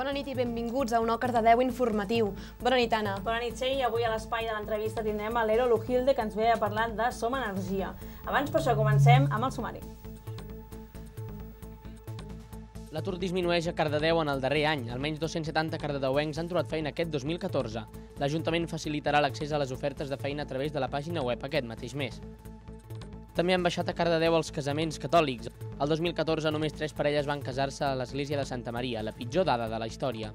Bona nit i benvinguts a un Òcar de 10 informatiu. Bona nit, Anna. Bona nit, Txell. Avui a l'espai de l'entrevista tindrem a l'Ero Lujilde, que ens ve a parlar de Som Energia. Abans, per això, comencem amb el sumari. L'atur disminueix a Cardedeu en el darrer any. Almenys 270 cardedeuencs han trobat feina aquest 2014. L'Ajuntament facilitarà l'accés a les ofertes de feina a través de la pàgina web aquest mateix mes. També han baixat a Cardedeu els casaments catòlics. El 2014 només tres parelles van casar-se a l'església de Santa Maria, la pitjor dada de la història.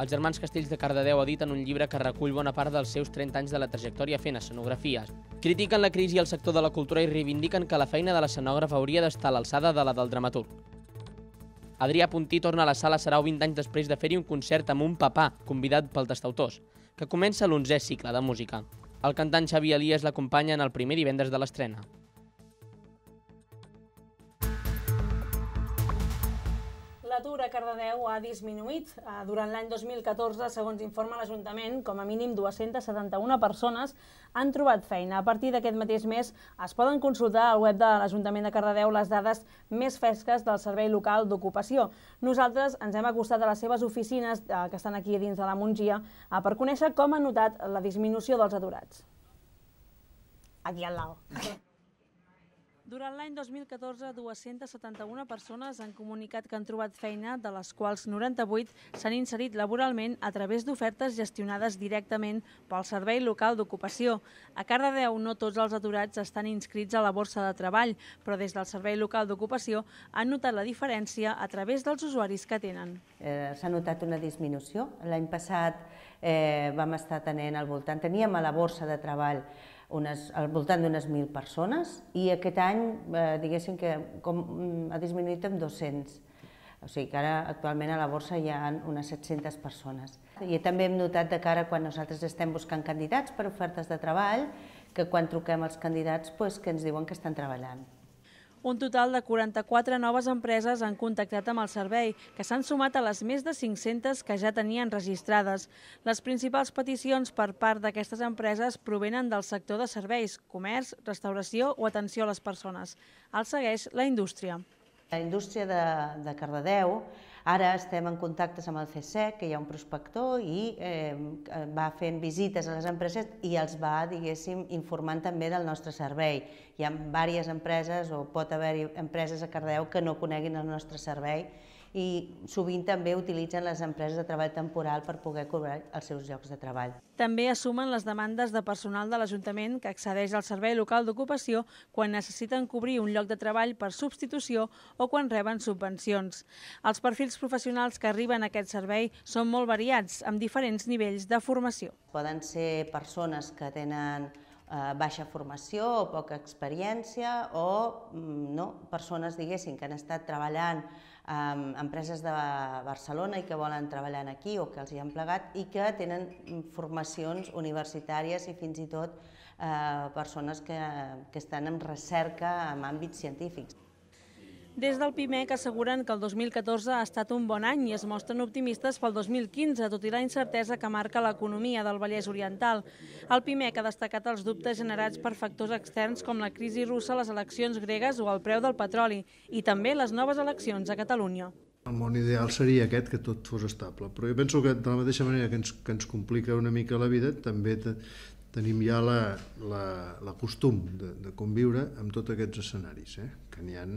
Els germans Castells de Cardedeu ha dit en un llibre que recull bona part dels seus 30 anys de la trajectòria fent escenografies. Critiquen la crisi al sector de la cultura i reivindiquen que la feina de l'escenògraf hauria d'estar a l'alçada de la del dramaturg. Adrià Puntí torna a la sala Sarau 20 anys després de fer-hi un concert amb un papà, convidat pel tastautors, que comença l'onzè cicle de música. El cantant Xavi Elias l'acompanya en el primer divendres de l'estrena. l'atur a Cardedeu ha disminuït. Eh, durant l'any 2014, segons informa l'Ajuntament, com a mínim 271 persones han trobat feina. A partir d'aquest mateix mes es poden consultar al web de l'Ajuntament de Cardedeu les dades més fresques del Servei Local d'Ocupació. Nosaltres ens hem acostat a les seves oficines, eh, que estan aquí dins de la Mongia, eh, per conèixer com ha notat la disminució dels aturats. Aquí al lado. Durant l'any 2014, 271 persones han comunicat que han trobat feina, de les quals 98 s'han inserit laboralment a través d'ofertes gestionades directament pel Servei Local d'Ocupació. A Cardedeu, no tots els aturats estan inscrits a la borsa de treball, però des del Servei Local d'Ocupació han notat la diferència a través dels usuaris que tenen. Eh, S'ha notat una disminució. L'any passat eh, vam estar tenent al voltant, teníem a la borsa de treball unes, al voltant d'unes 1.000 persones i aquest any, eh, diguéssim que com, mm, ha disminuït en 200. O sigui que ara actualment a la borsa hi ha unes 700 persones. I també hem notat de cara quan nosaltres estem buscant candidats per ofertes de treball, que quan truquem els candidats pues, que ens diuen que estan treballant. Un total de 44 noves empreses han contactat amb el servei, que s'han sumat a les més de 500 que ja tenien registrades. Les principals peticions per part d'aquestes empreses provenen del sector de serveis, comerç, restauració o atenció a les persones. El segueix la indústria. La indústria de, de Cardedeu Ara estem en contactes amb el CSEC, e que hi ha un prospector, i eh, va fent visites a les empreses i els va, diguéssim, informant també del nostre servei. Hi ha diverses empreses, o pot haver-hi empreses a Cardeu que no coneguin el nostre servei, i sovint també utilitzen les empreses de treball temporal per poder cobrar els seus llocs de treball. També assumen les demandes de personal de l'Ajuntament que accedeix al Servei Local d'Ocupació quan necessiten cobrir un lloc de treball per substitució o quan reben subvencions. Els perfils professionals que arriben a aquest servei són molt variats, amb diferents nivells de formació. Poden ser persones que tenen eh, baixa formació o poca experiència o mm, no, persones diguéssim que han estat treballant empreses de Barcelona i que volen treballar aquí o que els hi han plegat i que tenen formacions universitàries i fins i tot eh, persones que, que estan en recerca en àmbits científics. Des del PIMEC asseguren que el 2014 ha estat un bon any i es mostren optimistes pel 2015, tot i la incertesa que marca l'economia del Vallès Oriental. El PIMEC ha destacat els dubtes generats per factors externs com la crisi russa, les eleccions gregues o el preu del petroli, i també les noves eleccions a Catalunya. El món ideal seria aquest, que tot fos estable, però jo penso que de la mateixa manera que ens, que ens complica una mica la vida, també te, tenim ja la, la, la costum de, de conviure amb tots aquests escenaris. Eh? que n'hi han,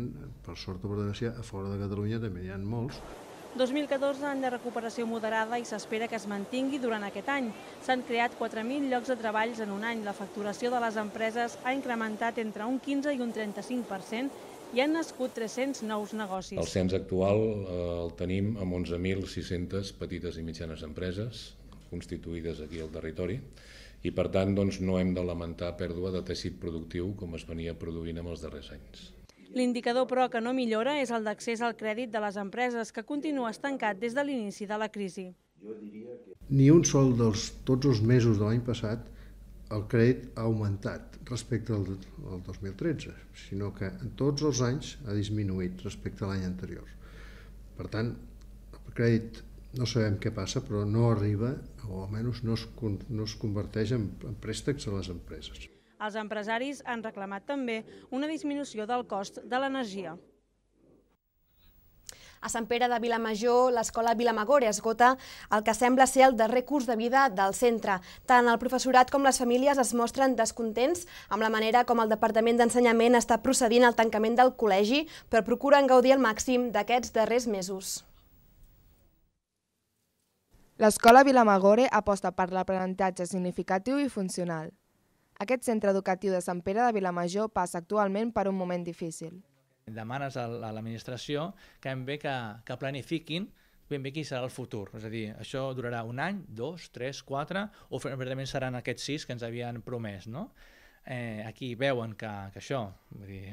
per sort o per desgràcia, a fora de Catalunya també n'hi han molts. 2014 any de recuperació moderada i s'espera que es mantingui durant aquest any. S'han creat 4.000 llocs de treballs en un any. La facturació de les empreses ha incrementat entre un 15 i un 35% i han nascut 300 nous negocis. El cens actual eh, el tenim amb 11.600 petites i mitjanes empreses constituïdes aquí al territori i per tant doncs, no hem de lamentar pèrdua de teixit productiu com es venia produint en els darrers anys. L'indicador, però, que no millora és el d'accés al crèdit de les empreses, que continua estancat des de l'inici de la crisi. Ni un sol dels tots els mesos de l'any passat el crèdit ha augmentat respecte al, 2013, sinó que en tots els anys ha disminuït respecte a l'any anterior. Per tant, el crèdit no sabem què passa, però no arriba, o almenys no es, no es converteix en, en préstecs a les empreses. Els empresaris han reclamat també una disminució del cost de l'energia. A Sant Pere de Vilamajor, l'escola Vilamagore esgota el que sembla ser el darrer curs de vida del centre. Tant el professorat com les famílies es mostren descontents amb la manera com el Departament d'Ensenyament està procedint al tancament del col·legi, però procuren gaudir al màxim d'aquests darrers mesos. L'escola Vilamagore aposta per l'aprenentatge significatiu i funcional. Aquest centre educatiu de Sant Pere de Vilamajor passa actualment per un moment difícil. Demanes a l'administració que hem bé que, que planifiquin ben bé quin serà el futur. És a dir, això durarà un any, dos, tres, quatre, o verdament seran aquests sis que ens havien promès, no? Eh, aquí veuen que, que això, vull dir,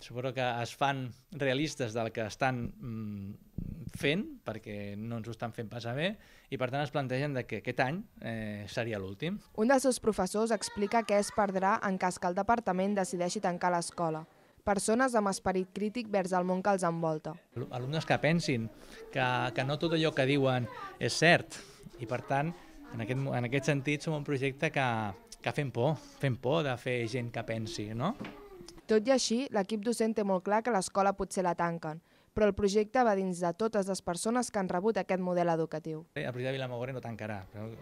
suposo que es fan realistes del que estan mm, fent, perquè no ens ho estan fent passar bé, i per tant es plantegen de que aquest any eh, seria l'últim. Un dels seus professors explica què es perdrà en cas que el departament decideixi tancar l'escola persones amb esperit crític vers el món que els envolta. Alumnes que pensin que, que no tot allò que diuen és cert i per tant, en aquest, en aquest sentit, som un projecte que, que fem por, fem por de fer gent que pensi, no? Tot i així, l'equip docent té molt clar que l'escola potser la tanquen, però el projecte va dins de totes les persones que han rebut aquest model educatiu. Eh, el projecte de Vilamogore no tancarà, però el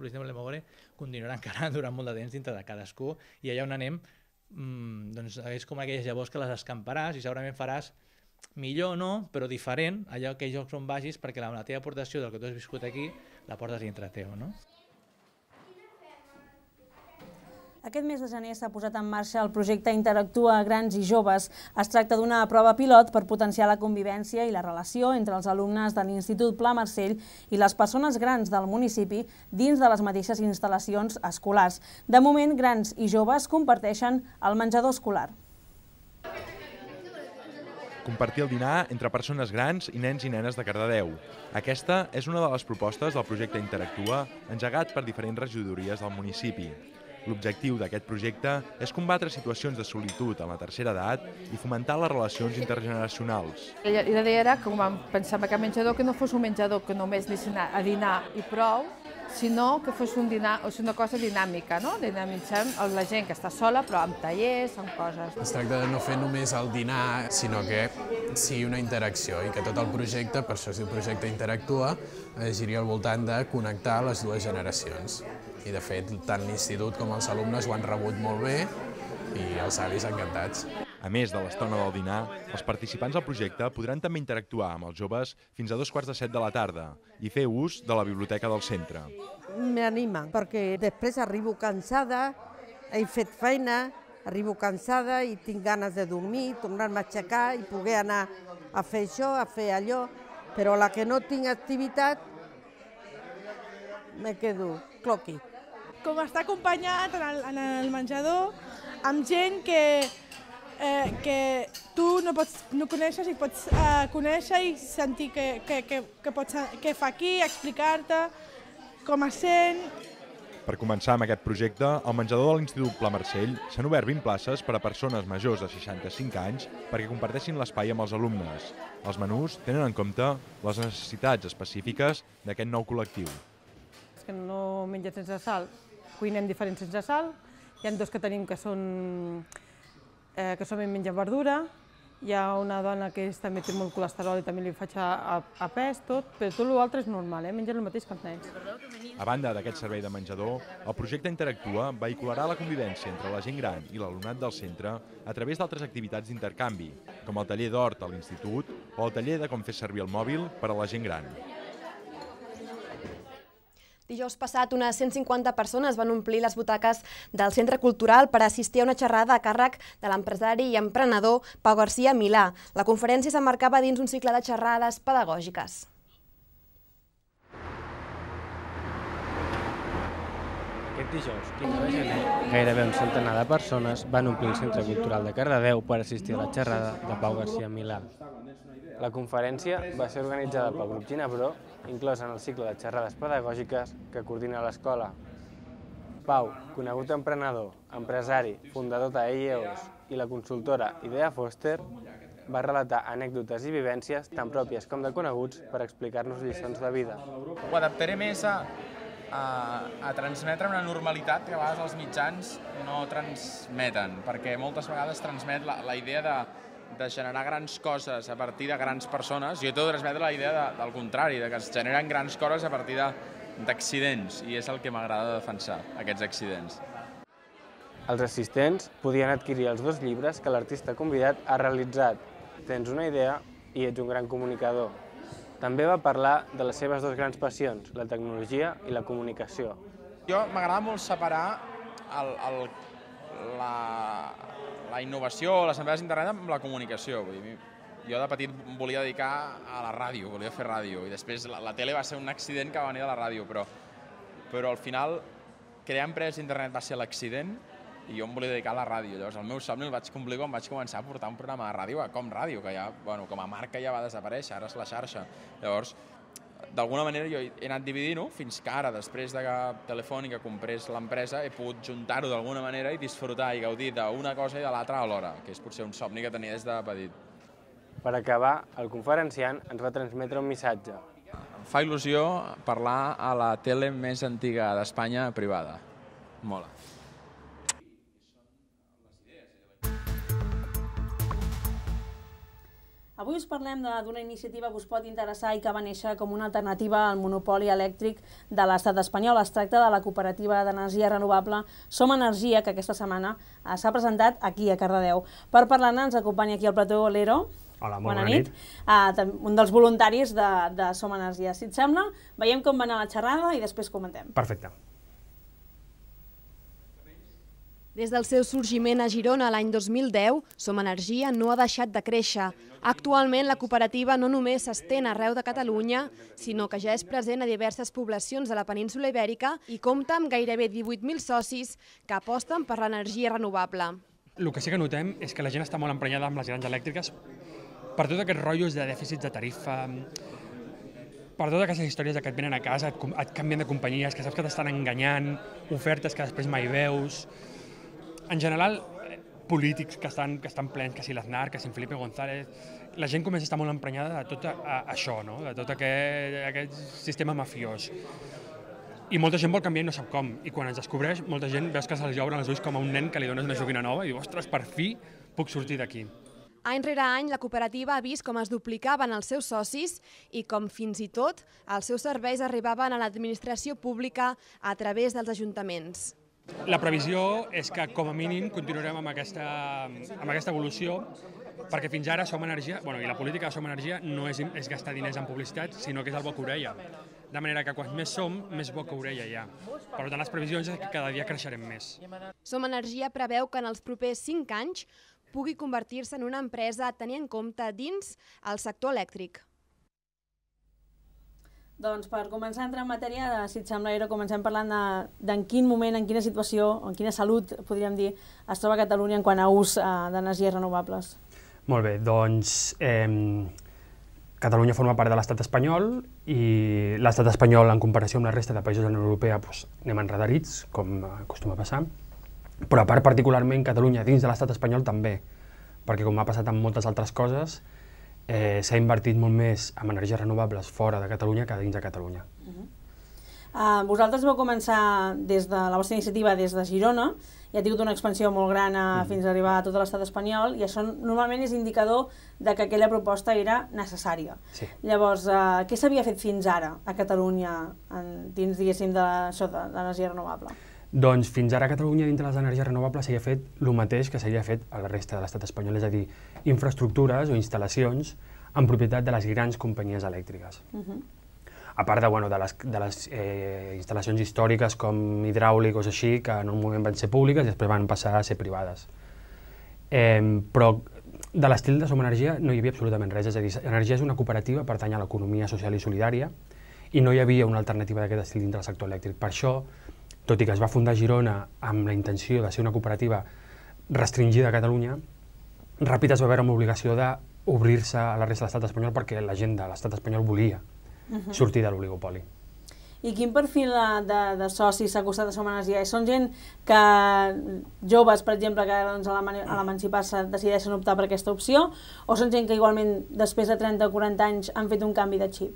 projecte de Vilamogore continuarà encara durant molt de temps dintre de cadascú i allà on anem mmm, doncs és com aquelles llavors que les escamparàs i segurament faràs millor o no, però diferent allò que jocs on vagis perquè la, la teva aportació del que tu has viscut aquí la portes dintre teu. No? Aquest mes de gener s'ha posat en marxa el projecte Interactua Grans i Joves. Es tracta d'una prova pilot per potenciar la convivència i la relació entre els alumnes de l'Institut Pla Marcell i les persones grans del municipi dins de les mateixes instal·lacions escolars. De moment, grans i joves comparteixen el menjador escolar. Compartir el dinar entre persones grans i nens i nenes de Cardedeu. Aquesta és una de les propostes del projecte Interactua, engegat per diferents regidories del municipi. L'objectiu d'aquest projecte és combatre situacions de solitud a la tercera edat i fomentar les relacions intergeneracionals. La idea era que vam pensar en aquest menjador que no fos un menjador que només anés a dinar i prou, sinó que fos un dinar, o sigui, una cosa dinàmica, no? dinamitzem la gent que està sola, però amb tallers, amb coses. Es tracta de no fer només el dinar, sinó que sigui una interacció i que tot el projecte, per això si el projecte interactua, eh, giri al voltant de connectar les dues generacions i de fet tant l'institut com els alumnes ho han rebut molt bé i els avis encantats. A més de l'estona del dinar, els participants del projecte podran també interactuar amb els joves fins a dos quarts de set de la tarda i fer ús de la biblioteca del centre. M'anima, perquè després arribo cansada, he fet feina, arribo cansada i tinc ganes de dormir, tornar-me a aixecar i poder anar a fer això, a fer allò, però la que no tinc activitat me quedo cloquit com està acompanyat en el, en el menjador amb gent que, eh, que tu no, pots, no coneixes i pots eh, conèixer i sentir que, que, que, que, pots, que fa aquí, explicar-te com es sent. Per començar amb aquest projecte, al menjador de l'Institut Pla Marcell s'han obert 20 places per a persones majors de 65 anys perquè comparteixin l'espai amb els alumnes. Els menús tenen en compte les necessitats específiques d'aquest nou col·lectiu. És que no menja sense sal, cuinem diferents sense sal. Hi ha dos que tenim que són eh, que som menja verdura. Hi ha una dona que és, també té molt colesterol i també li faig a, a pes, tot, però tot l'altre és normal, eh? mengen el mateix que els nens. A banda d'aquest servei de menjador, el projecte Interactua vehicularà la convivència entre la gent gran i l'alumnat del centre a través d'altres activitats d'intercanvi, com el taller d'hort a l'institut o el taller de com fer servir el mòbil per a la gent gran. Dijous passat, unes 150 persones van omplir les butaques del Centre Cultural per assistir a una xerrada a càrrec de l'empresari i emprenedor Pau García Milà. La conferència s'emmarcava dins un cicle de xerrades pedagògiques. Aquest dijous, 15 de gener, gairebé un centenar de persones van omplir el Centre Cultural de Cardedeu per assistir a la xerrada de Pau García Milà. La conferència va ser organitzada pel grup Ginebró, inclosa en el cicle de xerrades pedagògiques que coordina l'escola. Pau, conegut emprenedor, empresari, fundador de EIEOS i la consultora Idea Foster, va relatar anècdotes i vivències tan pròpies com de coneguts per explicar-nos lliçons de vida. Ho adaptaré més a, a, a transmetre una normalitat que a vegades els mitjans no transmeten, perquè moltes vegades transmet la, la idea de de generar grans coses a partir de grans persones, jo he de transmetre la idea de, del contrari, de que es generen grans coses a partir d'accidents, i és el que m'agrada defensar, aquests accidents. Els assistents podien adquirir els dos llibres que l'artista convidat ha realitzat. Tens una idea i ets un gran comunicador. També va parlar de les seves dues grans passions, la tecnologia i la comunicació. Jo m'agrada molt separar el, el, la, la innovació, les empreses d'internet amb la comunicació. Vull dir, jo de petit volia dedicar a la ràdio, volia fer ràdio, i després la, la tele va ser un accident que va venir de la ràdio, però, però al final crear empreses d'internet va ser l'accident i jo em volia dedicar a la ràdio. Llavors el meu somni el vaig complir quan vaig començar a portar un programa de ràdio a Com Ràdio, que ja, bueno, com a marca ja va desaparèixer, ara és la xarxa. Llavors, d'alguna manera jo he anat dividint-ho fins que ara, després de que Telefònica comprés l'empresa, he pogut juntar-ho d'alguna manera i disfrutar i gaudir d'una cosa i de l'altra alhora, que és potser un somni que tenia des de petit. Per acabar, el conferenciant ens va transmetre un missatge. Em fa il·lusió parlar a la tele més antiga d'Espanya privada. Mola. Avui us parlem d'una iniciativa que us pot interessar i que va néixer com una alternativa al monopoli elèctric de l'estat espanyol. Es tracta de la cooperativa d'energia renovable Som Energia, que aquesta setmana eh, s'ha presentat aquí a Cardedeu. Per parlar-ne ens acompanya aquí al plató Lero. Hola, molt bona, bona nit. nit. Uh, un dels voluntaris de, de Som Energia. Si et sembla, veiem com va anar la xerrada i després comentem. Perfecte. Des del seu sorgiment a Girona l'any 2010, Som Energia no ha deixat de créixer. Actualment, la cooperativa no només s'estén arreu de Catalunya, sinó que ja és present a diverses poblacions de la península ibèrica i compta amb gairebé 18.000 socis que aposten per l'energia renovable. El que sí que notem és que la gent està molt emprenyada amb les grans elèctriques per tot aquests rotllos de dèficits de tarifa, per totes aquestes històries que et venen a casa, et canvien de companyies, que saps que t'estan enganyant, ofertes que després mai veus, en general, polítics que estan, que estan plens, que si l'Aznar, que si en Felipe González, la gent comença a estar molt emprenyada de tot a, a, això, no? de tot aquest, aquest sistema mafiós. I molta gent vol canviar i no sap com. I quan es descobreix, molta gent veus que se'ls obren els ulls com a un nen que li dones una joguina nova i diu, ostres, per fi puc sortir d'aquí. Any rere any, la cooperativa ha vist com es duplicaven els seus socis i com fins i tot els seus serveis arribaven a l'administració pública a través dels ajuntaments. La previsió és que, com a mínim, continuarem amb aquesta, amb aquesta evolució, perquè fins ara Som Energia, bueno, i la política de Som Energia no és, és gastar diners en publicitat, sinó que és el boca orella. De manera que quan més som, més boca orella hi ha. Per tant, les previsions és que cada dia creixerem més. Som Energia preveu que en els propers 5 anys pugui convertir-se en una empresa a tenir en compte dins el sector elèctric. Doncs per començar a entrar en matèria, si et sembla, Ero, comencem parlant d'en de, quin moment, en quina situació, en quina salut, podríem dir, es troba Catalunya en quant a ús eh, d'energies renovables. Molt bé, doncs eh, Catalunya forma part de l'estat espanyol i l'estat espanyol, en comparació amb la resta de països de la Unió Europea, doncs, anem enredarits, com acostuma a passar, però a part particularment Catalunya dins de l'estat espanyol també, perquè com ha passat amb moltes altres coses, eh, s'ha invertit molt més en energies renovables fora de Catalunya que dins de Catalunya. Uh -huh. uh, vosaltres vau començar des de la vostra iniciativa des de Girona, i ha tingut una expansió molt gran a, uh mhm. -huh. fins a arribar a tot l'estat espanyol, i això normalment és indicador de que aquella proposta era necessària. Sí. Llavors, uh, què s'havia fet fins ara a Catalunya en, dins, diguéssim, de l'energia renovable? Doncs fins ara Catalunya dintre les energies renovables s'havia fet el mateix que s'havia fet a la resta de l'estat espanyol, és a dir, infraestructures o instal·lacions en propietat de les grans companyies elèctriques. Uh mhm. -huh. A part de, bueno, de les, de les eh, instal·lacions històriques com hidràulics o així, que en un moment van ser públiques i després van passar a ser privades. Eh, però de l'estil de Som Energia no hi havia absolutament res, és a dir, Energia és una cooperativa, pertany a l'economia social i solidària, i no hi havia una alternativa d'aquest estil dintre del sector elèctric. Per això, tot i que es va fundar Girona amb la intenció de ser una cooperativa restringida a Catalunya, ràpid es va veure amb l'obligació d'obrir-se a la resta de l'estat espanyol perquè la gent de l'estat espanyol volia uh mhm. -huh. sortir de l'oligopoli. I quin perfil de, de socis s'ha costat a Somanes i Són gent que, joves, per exemple, que doncs, a l'emancipar-se decideixen optar per aquesta opció, o són gent que igualment després de 30 o 40 anys han fet un canvi de xip?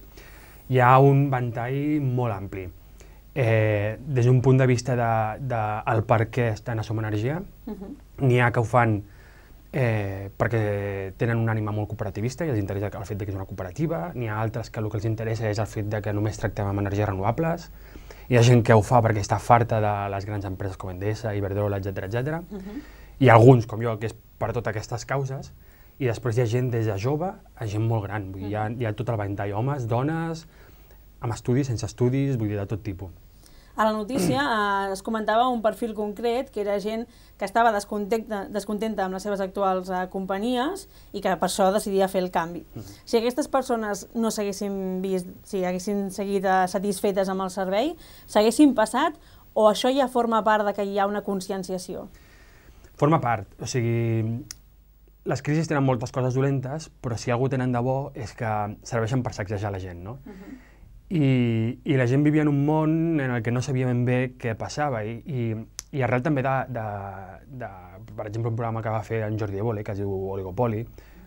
Hi ha un ventall molt ampli eh, des d'un punt de vista del de, de, per què estan a Som Energia, uh mhm. -huh. n'hi ha que ho fan eh, perquè tenen un ànima molt cooperativista i els interessa el fet que és una cooperativa, n'hi ha altres que el que els interessa és el fet de que només tractem amb energies renovables, hi ha gent que ho fa perquè està farta de les grans empreses com Endesa, Iberdrola, etc etc. Uh -huh. i alguns, com jo, que és per totes aquestes causes, i després hi ha gent des de jove a gent molt gran, vull dir, hi, ha, mhm. hi ha tot el ventall, homes, dones, amb estudis, sense estudis, vull dir, de tot tipus a la notícia eh, es comentava un perfil concret, que era gent que estava descontenta, descontenta amb les seves actuals eh, companyies i que per això decidia fer el canvi. Mhm. Si aquestes persones no s'haguessin vist, si haguessin seguit eh, satisfetes amb el servei, s'haguessin passat o això ja forma part de que hi ha una conscienciació? Forma part, o sigui, les crisis tenen moltes coses dolentes, però si alguna tenen de bo és que serveixen per sacsejar la gent, no? Uh mhm. -huh i, i la gent vivia en un món en el que no sabia ben bé què passava i, i, i arrel també de, de, de, per exemple, un programa que va fer en Jordi Evole, que es diu Oligopoli,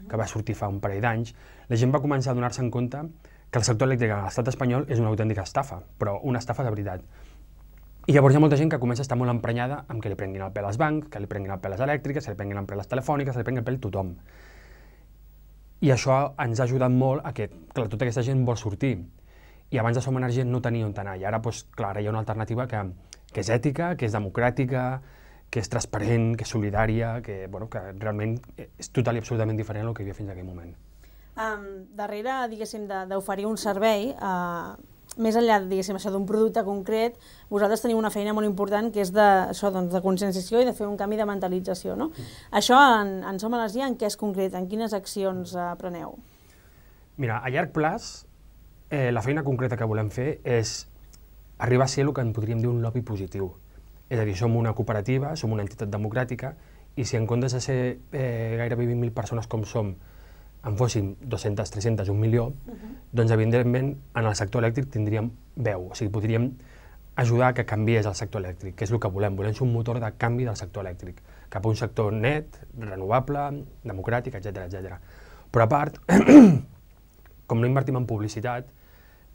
que va sortir fa un parell d'anys, la gent va començar a donar-se en compte que el sector elèctric a l'estat espanyol és una autèntica estafa, però una estafa de veritat. I llavors hi ha molta gent que comença a estar molt emprenyada amb que li prenguin el pèl als bancs, que li prenguin el pèl les elèctriques, que li prenguin el pèl les telefòniques, que li prenguin el pèl tothom. I això ens ha ajudat molt a que clar, tota aquesta gent vol sortir i abans de Som Energia no tenia on anar. I ara, doncs, clar, ara hi ha una alternativa que, que és ètica, que és democràtica, que és transparent, que és solidària, que, bueno, que realment és total i absolutament diferent del que hi havia fins a aquell moment. Um, darrere, diguéssim, d'oferir un servei, uh, més enllà, diguéssim, això d'un producte concret, vosaltres teniu una feina molt important que és de, això, doncs, de conscienciació i de fer un canvi de mentalització, no? Mm. Això, en, en Som Energia, en què és concret? En quines accions uh, preneu? Mira, a llarg plaç, eh, la feina concreta que volem fer és arribar a ser el que en podríem dir un lobby positiu. És a dir, som una cooperativa, som una entitat democràtica, i si en comptes de ser eh, gairebé 20.000 persones com som, en fóssim 200, 300, un milió, uh -huh. doncs evidentment en el sector elèctric tindríem veu, o sigui, podríem ajudar que canviés el sector elèctric, que és el que volem, volem ser un motor de canvi del sector elèctric, cap a un sector net, renovable, democràtic, etc etc. Però a part, com no invertim en publicitat,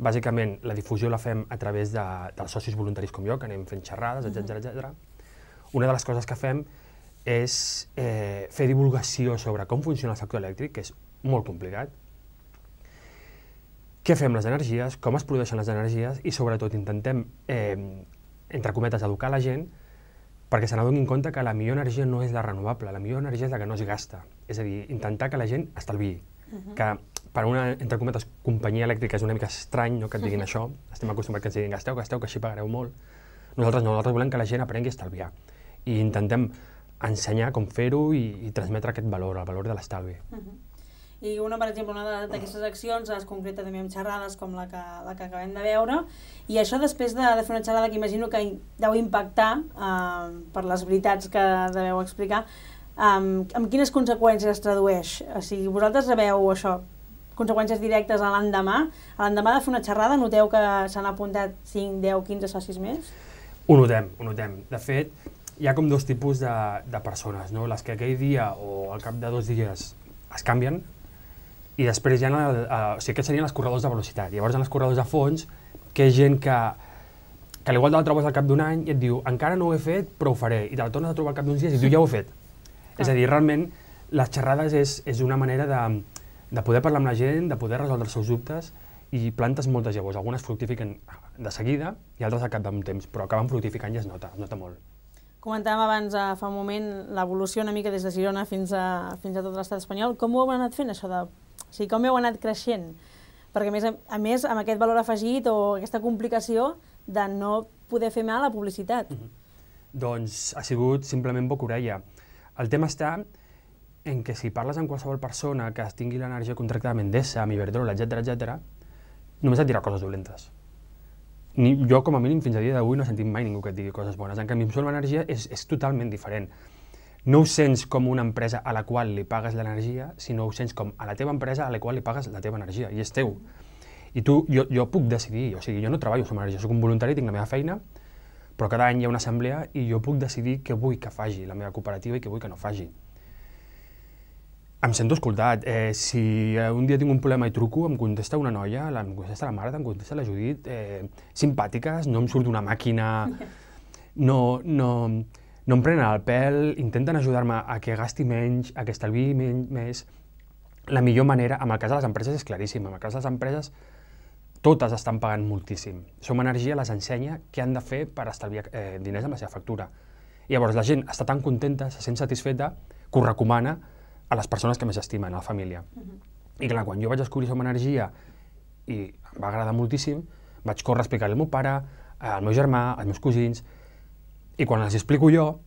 Bàsicament, la difusió la fem a través de, dels socis voluntaris com jo, que anem fent xerrades, etc mm -hmm. etc. Una de les coses que fem és eh, fer divulgació sobre com funciona el sector elèctric, que és molt complicat, què fem les energies, com es produeixen les energies i sobretot intentem, eh, entre cometes, educar la gent perquè se n'adonin compte que la millor energia no és la renovable, la millor energia és la que no es gasta. És a dir, intentar que la gent estalviï, uh -huh. que per una, entre cometes, companyia elèctrica és una mica estrany no, que et diguin mm -hmm. això. Estem acostumats que ens diguin gasteu, gasteu, que així pagareu molt. Nosaltres no, nosaltres volem que la gent aprengui a estalviar. I intentem ensenyar com fer-ho i, i transmetre aquest valor, el valor de l'estalvi. Mm -hmm. I una, per exemple, una d'aquestes accions es concreta també amb xerrades com la que, la que acabem de veure. I això després de, de fer una xerrada que imagino que deu impactar eh, per les veritats que deveu explicar, amb, eh, amb quines conseqüències es tradueix? O sigui, vosaltres sabeu això, conseqüències directes a l'endemà. A l'endemà de fer una xerrada, noteu que s'han apuntat 5, 10, 15 socis més? Ho notem, ho notem. De fet, hi ha com dos tipus de, de persones, no? les que aquell dia o al cap de dos dies es canvien i després hi ha, el, eh, o sigui, aquests serien els corredors de velocitat. Llavors, en els corredors de fons, que és gent que, que igual te la trobes al cap d'un any i et diu encara no ho he fet, però ho faré, i te la tornes a trobar al cap d'uns dies i et diu ja ho he fet. Clar. És a dir, realment, les xerrades és, és una manera de, de poder parlar amb la gent, de poder resoldre els seus dubtes i plantes moltes llavors. Algunes fructifiquen de seguida i altres al cap d'un temps, però acaben fructificant i es nota, es nota molt. Comentàvem abans, eh, fa un moment, l'evolució una mica des de Girona fins a, fins a tot l'estat espanyol. Com ho heu anat fent, això de... O sigui, com heu anat creixent? Perquè, a més, a, a més, amb aquest valor afegit o aquesta complicació de no poder fer mal a la publicitat. Mm -hmm. Doncs ha sigut simplement boca orella. El tema està en què si parles amb qualsevol persona que tingui l'energia contractada amb Endesa, amb Iberdrola, etc etc, només et dirà coses dolentes. Ni, jo, com a mínim, fins a dia d'avui no he sentit mai ningú que et digui coses bones. En canvi, amb Sol Energia és, és totalment diferent. No ho sents com una empresa a la qual li pagues l'energia, sinó ho sents com a la teva empresa a la qual li pagues la teva energia, i és teu. I tu, jo, jo puc decidir, o sigui, jo no treballo amb Energia, sóc un voluntari, tinc la meva feina, però cada any hi ha una assemblea i jo puc decidir què vull que faci la meva cooperativa i què vull que no faci. Em sento escoltat. Eh, si eh, un dia tinc un problema i truco, em contesta una noia, la, em contesta la mare, em contesta la Judit, eh, simpàtiques, no em surt una màquina, no, no, no em prenen el pèl, intenten ajudar-me a que gasti menys, a que estalvi menys, més. La millor manera, amb el cas de les empreses és claríssim, amb el cas de les empreses totes estan pagant moltíssim. Som Energia les ensenya què han de fer per estalviar eh, diners amb la seva factura. I llavors la gent està tan contenta, se sent satisfeta, que ho recomana a les persones que més estimen, a la família. Uh -huh. I clar, quan jo vaig descobrir Som Energia i em va agradar moltíssim, vaig córrer a explicar al meu pare, al meu germà, als meus cosins, i quan els explico jo,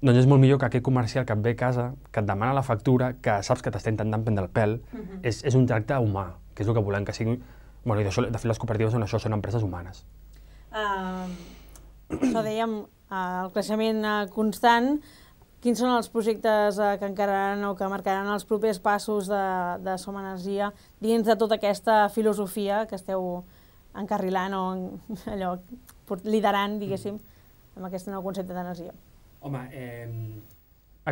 doncs és molt millor que aquell comercial que et ve a casa, que et demana la factura, que saps que t'està intentant prendre el pèl, uh -huh. és, és un tracte humà, que és el que volem que sigui... Bueno, i de fet, les cooperatives són això, són empreses humanes. Uh, això dèiem, uh, el creixement eh, constant, Quins són els projectes eh, que encararan o que marcaran els propers passos de, de Som Energia dins de tota aquesta filosofia que esteu encarrilant o allò, liderant, diguéssim, mm. amb aquest nou concepte d'energia? Home, eh,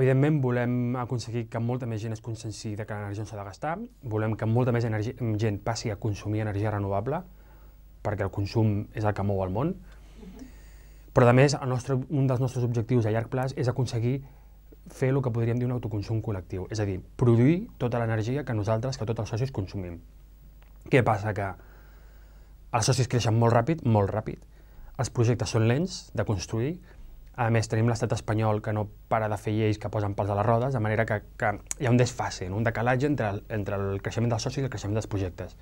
Evidentment, volem aconseguir que molta més gent es consensi de que l'energia no s'ha de gastar, volem que molta més energia, gent passi a consumir energia renovable, perquè el consum és el que mou el món, mhm. però a més, el nostre, un dels nostres objectius a llarg plaç és aconseguir fer el que podríem dir un autoconsum col·lectiu, és a dir, produir tota l'energia que nosaltres, que tots els socis consumim. Què passa? Que els socis creixen molt ràpid, molt ràpid, els projectes són lents de construir, a més tenim l'estat espanyol que no para de fer lleis que posen pals a les rodes, de manera que, que hi ha un desfase, un decalatge entre el, entre el creixement dels socis i el creixement dels projectes.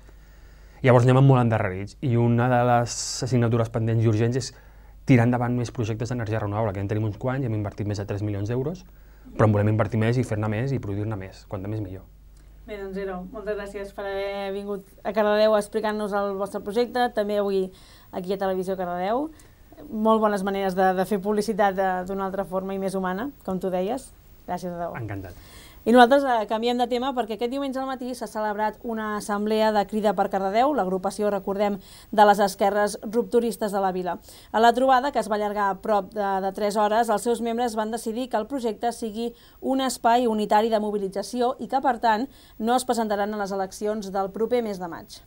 Llavors anem molt endarrerits i una de les assignatures pendents i urgents és tirar endavant més projectes d'energia renovable, que en tenim uns quants, hem invertit més de 3 milions d'euros, però en volem invertir més i fer-ne més i produir-ne més, quanta més millor. Bé, doncs Ero, moltes gràcies per haver vingut a Cardedeu explicant-nos el vostre projecte, també avui aquí a Televisió Cardedeu. Molt bones maneres de, de fer publicitat eh, d'una altra forma i més humana, com tu deies. Gràcies a Déu. Encantat. I nosaltres eh, canviem de tema perquè aquest diumenge al matí s'ha celebrat una assemblea de crida per Cardedeu, l'agrupació, recordem, de les esquerres rupturistes de la vila. A la trobada, que es va allargar a prop de, de 3 hores, els seus membres van decidir que el projecte sigui un espai unitari de mobilització i que, per tant, no es presentaran a les eleccions del proper mes de maig.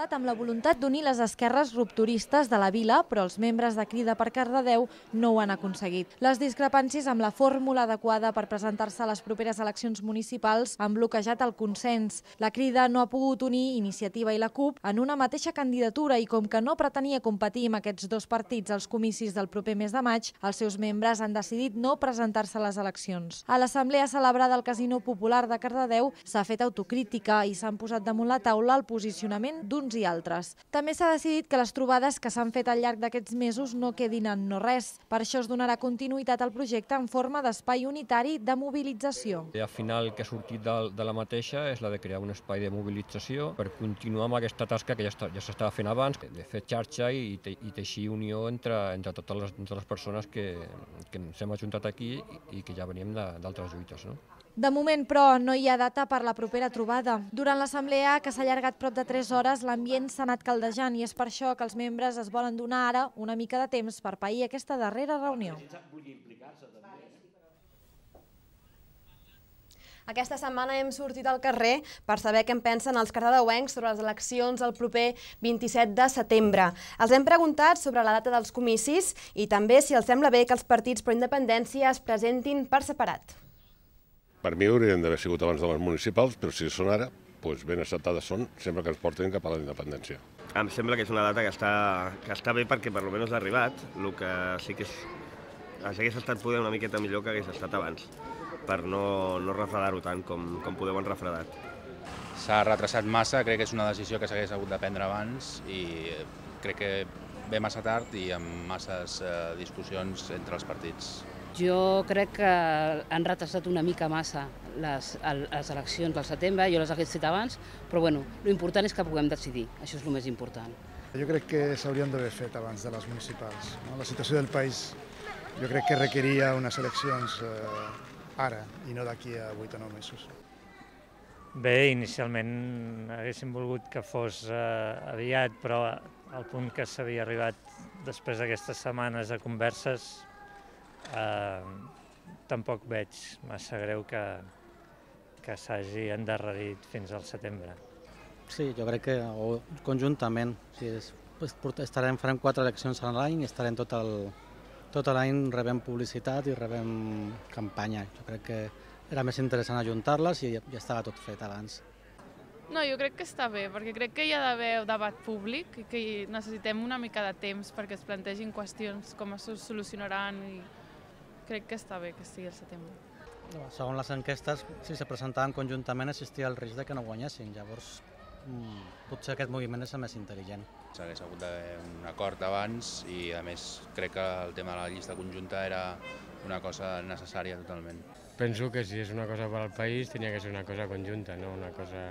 estat amb la voluntat d'unir les esquerres rupturistes de la vila, però els membres de Crida per Cardedeu no ho han aconseguit. Les discrepàncies amb la fórmula adequada per presentar-se a les properes eleccions municipals han bloquejat el consens. La Crida no ha pogut unir Iniciativa i la CUP en una mateixa candidatura i com que no pretenia competir amb aquests dos partits als comicis del proper mes de maig, els seus membres han decidit no presentar-se a les eleccions. A l'assemblea celebrada al Casino Popular de Cardedeu s'ha fet autocrítica i s'han posat damunt la taula el posicionament d'un uns i altres. També s'ha decidit que les trobades que s'han fet al llarg d'aquests mesos no quedin en no res. Per això es donarà continuïtat al projecte en forma d'espai unitari de mobilització. I al final, que ha sortit de, la mateixa és la de crear un espai de mobilització per continuar amb aquesta tasca que ja s'estava fent abans, de fer xarxa i, i teixir unió entre, entre totes les, persones que, que ens hem ajuntat aquí i que ja veníem d'altres lluites. No? De moment, però, no hi ha data per la propera trobada. Durant l'assemblea, que s'ha allargat prop de 3 hores, l'ambient s'ha anat caldejant i és per això que els membres es volen donar ara una mica de temps per pair aquesta darrera reunió. Aquesta setmana hem sortit al carrer per saber què en pensen els cardadeuencs sobre les eleccions el proper 27 de setembre. Els hem preguntat sobre la data dels comicis i també si els sembla bé que els partits per independència es presentin per separat. Per mi haurien d'haver sigut abans de les municipals, però si són ara, doncs ben acceptades són, sempre que ens porten cap a la independència. Em sembla que és una data que està, que està bé perquè per almenys ha arribat, el que sí que és, hagués estat poder una miqueta millor que hagués estat abans, per no, no refredar-ho tant com, com podeu han refredat. S'ha retrasat massa, crec que és una decisió que s'hagués hagut de prendre abans i crec que ve massa tard i amb masses eh, discussions entre els partits. Jo crec que han retrasat una mica massa les, les eleccions del setembre, jo les hagués fet abans, però bueno, l'important és que puguem decidir, això és el més important. Jo crec que s'haurien d'haver fet abans de les municipals. No? La situació del país jo crec que requeria unes eleccions eh, ara i no d'aquí a 8 o 9 mesos. Bé, inicialment haguéssim volgut que fos eh, aviat, però al punt que s'havia arribat després d'aquestes setmanes de converses Eh, tampoc veig massa greu que, que s'hagi endarrerit fins al setembre. Sí, jo crec que o, conjuntament, si és, pues, estarem, farem quatre eleccions a l'any i estarem tot el, tot l'any rebem publicitat i rebem campanya. Jo crec que era més interessant ajuntar-les i ja, ja estava tot fet abans. No, jo crec que està bé, perquè crec que hi ha d'haver debat públic i que necessitem una mica de temps perquè es plantegin qüestions com es solucionaran i crec que està bé que sigui el setembre. segons les enquestes, si se presentaven conjuntament existia el risc de que no guanyessin, llavors mm, potser aquest moviment és el més intel·ligent. S'hagués hagut d'haver un acord abans i a més crec que el tema de la llista conjunta era una cosa necessària totalment. Penso que si és una cosa per al país tenia que ser una cosa conjunta, no una cosa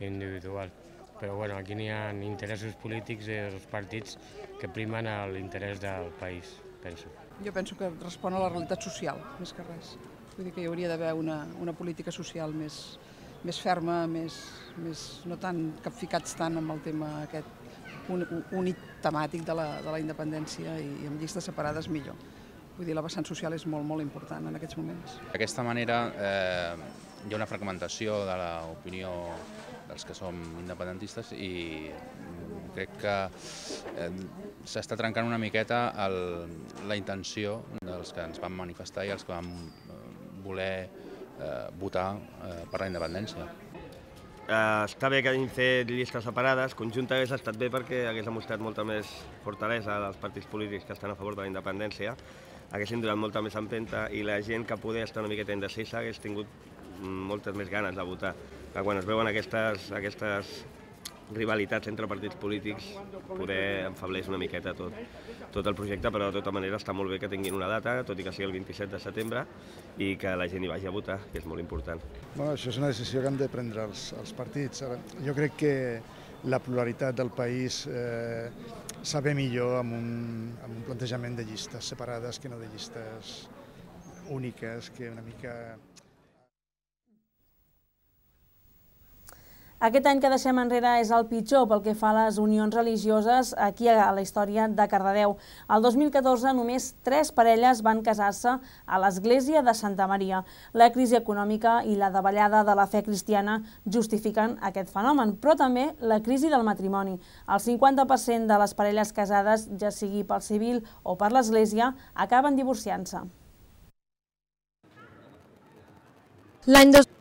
individual. Però bueno, aquí n'hi ha interessos polítics i els partits que primen l'interès del país, penso. Jo penso que respon a la realitat social, més que res. Vull dir que hi hauria d'haver una, una política social més, més ferma, més, més, no tan capficats tant amb el tema aquest un, únic temàtic de la, de la independència i, i amb llistes separades millor. Vull dir, la vessant social és molt, molt important en aquests moments. D'aquesta manera eh, hi ha una fragmentació de l'opinió dels que som independentistes i Crec que eh, s'està trencant una miqueta el, la intenció dels que ens van manifestar i els que van eh, voler eh, votar eh, per la independència. Uh, està bé que hagin fet llistes separades, conjunta hagués estat bé perquè hagués demostrat molta més fortalesa dels partits polítics que estan a favor de la independència, haguessin durat molta més empenta i la gent que poder estar una miqueta indecisa hagués tingut mm, moltes més ganes de votar. quan es veuen aquestes, aquestes rivalitats entre partits polítics poder enfableix una miqueta tot, tot el projecte, però de tota manera està molt bé que tinguin una data, tot i que sigui el 27 de setembre, i que la gent hi vagi a votar, que és molt important. Bueno, això és una decisió que han de prendre els, els partits. Ara, jo crec que la pluralitat del país eh, sabe millor amb un, amb un plantejament de llistes separades que no de llistes úniques, que una mica Aquest any que deixem enrere és el pitjor pel que fa a les unions religioses aquí a la història de Cardedeu. El 2014 només tres parelles van casar-se a l'església de Santa Maria. La crisi econòmica i la davallada de la fe cristiana justifiquen aquest fenomen, però també la crisi del matrimoni. El 50% de les parelles casades, ja sigui pel civil o per l'església, acaben divorciant-se. L'any 2014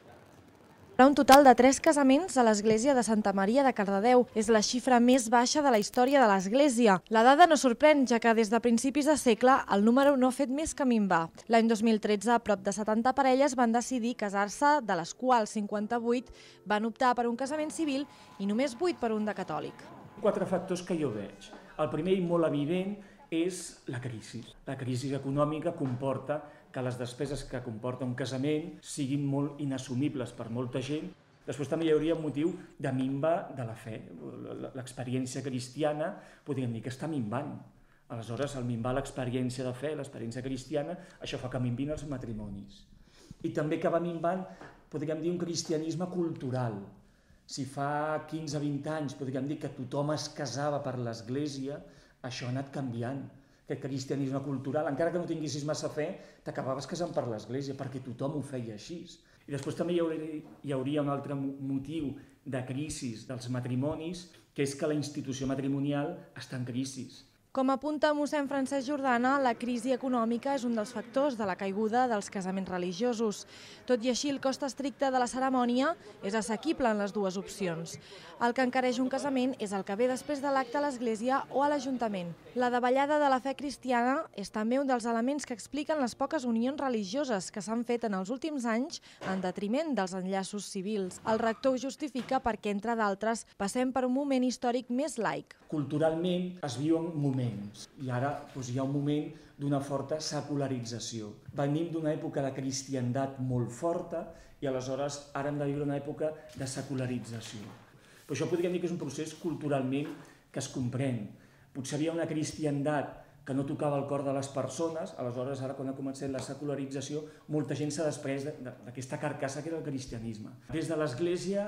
hi un total de tres casaments a l'església de Santa Maria de Cardedeu. És la xifra més baixa de la història de l'església. La dada no sorprèn, ja que des de principis de segle el número no ha fet més que minvar. L'any 2013, prop de 70 parelles van decidir casar-se, de les quals 58 van optar per un casament civil i només 8 per un de catòlic. Quatre factors que jo veig. El primer i molt evident és la crisi. La crisi econòmica comporta que les despeses que comporta un casament siguin molt inassumibles per molta gent Després també hi hauria un motiu de mimba de la fe. L'experiència cristiana, podríem dir que està mimbant. Aleshores, al mimbar l'experiència de fe, l'experiència cristiana, això fa que mimbin els matrimonis. I també que va mimbant, podríem dir, un cristianisme cultural. Si fa 15-20 anys podríem dir que tothom es casava per l'Església, això ha anat canviant que cristianisme cultural, encara que no tinguessis massa fe, t'acabaves casant per l'Església, perquè tothom ho feia així. I després també hi hauria, hi hauria un altre motiu de crisi dels matrimonis, que és que la institució matrimonial està en crisi. Com apunta mossèn Francesc Jordana, la crisi econòmica és un dels factors de la caiguda dels casaments religiosos. Tot i així, el cost estricte de la cerimònia és assequible en les dues opcions. El que encareix un casament és el que ve després de l'acte a l'Església o a l'Ajuntament. La davallada de la fe cristiana és també un dels elements que expliquen les poques unions religioses que s'han fet en els últims anys en detriment dels enllaços civils. El rector ho justifica perquè, entre d'altres, passem per un moment històric més laic. Culturalment es viu un moment aprenents. I ara doncs, hi ha un moment d'una forta secularització. Venim d'una època de cristiandat molt forta i aleshores ara hem de viure una època de secularització. Però això podríem dir que és un procés culturalment que es comprèn. Potser hi havia una cristiandat que no tocava el cor de les persones, aleshores ara quan ha començat la secularització molta gent s'ha després d'aquesta carcassa que era el cristianisme. Des de l'Església,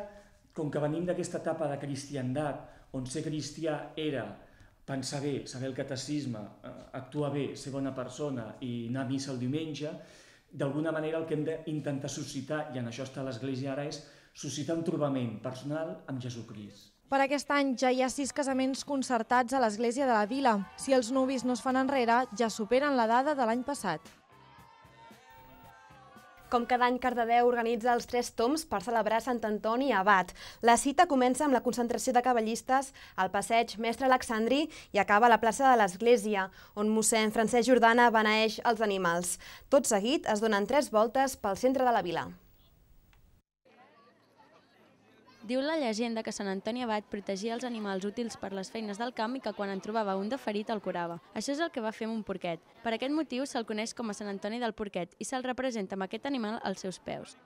com que venim d'aquesta etapa de cristiandat, on ser cristià era pensar bé, saber el catecisme, eh, actuar bé, ser bona persona i anar a missa el diumenge, d'alguna manera el que hem d'intentar suscitar, i en això està l'Església ara, és suscitar un trobament personal amb Jesucrist. Per aquest any ja hi ha sis casaments concertats a l'Església de la Vila. Si els nuvis no es fan enrere, ja superen la dada de l'any passat. Com cada any, Cardedeu organitza els tres toms per celebrar Sant Antoni Abat. La cita comença amb la concentració de cavallistes al passeig Mestre Alexandri i acaba a la plaça de l'Església, on mossèn Francesc Jordana beneeix els animals. Tot seguit es donen tres voltes pel centre de la vila. Diu la llegenda que Sant Antoni Abat protegia els animals útils per les feines del camp i que quan en trobava un de ferit el curava. Això és el que va fer amb un porquet. Per aquest motiu se'l coneix com a Sant Antoni del Porquet i se'l representa amb aquest animal als seus peus.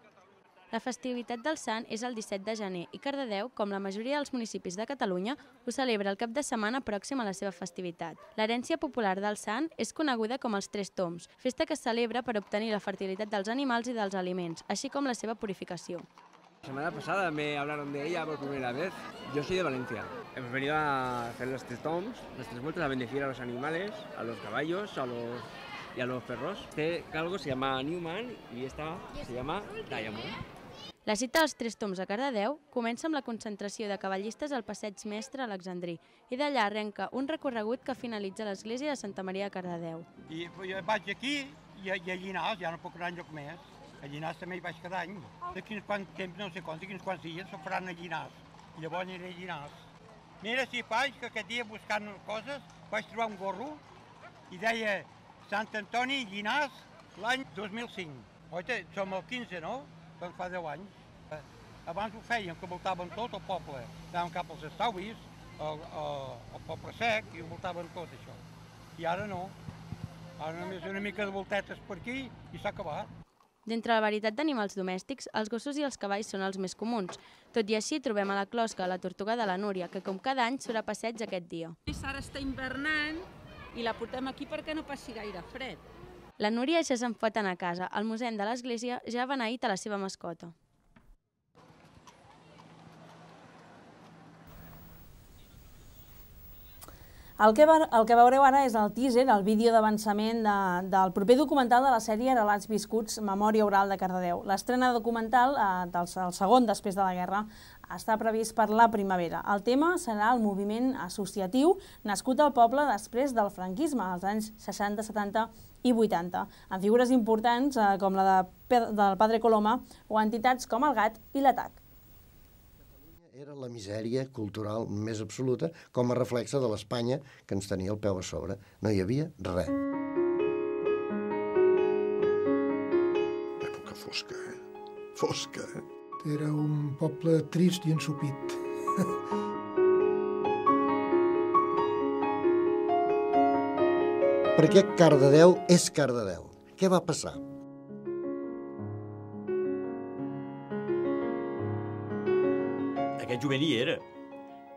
La festivitat del Sant és el 17 de gener i Cardedeu, com la majoria dels municipis de Catalunya, ho celebra el cap de setmana pròxim a la seva festivitat. L'herència popular del Sant és coneguda com els Tres Toms, festa que es celebra per obtenir la fertilitat dels animals i dels aliments, així com la seva purificació. La semana pasada me hablaron de ella por primera vez. Yo soy de Valencia. Hemos venido a hacer los tres toms, las tres vueltas, a bendecir a los animales, a los caballos, a los y a los perros. Este calgo se llama Newman y esta se llama Diamond. La cita als Tres Toms a Cardedeu comença amb la concentració de cavallistes al passeig Mestre Alexandrí i d'allà arrenca un recorregut que finalitza l'església de Santa Maria de Cardedeu. I jo vaig aquí i, i a Llinars, ja no puc anar enlloc més. A Llinars també hi vaig cada any. De ah. quins quants temps, no sé quants, de quins quants dies, se'n faran a Llinars. llavors aniré a Llinars. Mira si faig que aquest dia buscant coses vaig trobar un gorro i deia Sant Antoni Llinars l'any 2005. Oita, som el 15, no? Doncs fa 10 anys. Abans ho feien, que voltaven tot el poble. Anàvem cap als estauvis, el, el, el poble sec, i ho voltaven tot això. I ara no. Ara només una mica de voltetes per aquí i s'ha acabat. D'entre la varietat d'animals domèstics, els gossos i els cavalls són els més comuns. Tot i així, trobem a la closca la tortuga de la Núria, que com cada any surt a passeig aquest dia. ara està invernant i la portem aquí perquè no passi gaire fred. La Núria ja se'n pot anar a casa. Al Museu de l'Església ja van ahir a la seva mascota. El que, el que veureu ara és el teaser, el vídeo d'avançament de, del proper documental de la sèrie Relats Viscuts, Memòria Oral de Cardedeu. L'estrena documental, eh, del, el segon després de la guerra, està previst per la primavera. El tema serà el moviment associatiu nascut al poble després del franquisme, als anys 60, 70 i 80, amb figures importants eh, com la de, del Padre Coloma o entitats com el GAT i l'ATAC era la misèria cultural més absoluta com a reflexa de l'Espanya que ens tenia el peu a sobre. No hi havia res. Època fosca, eh? Fosca, eh? Era un poble trist i ensupit. per què Cardedeu és Cardedeu? Què va passar? aquest jovent hi era.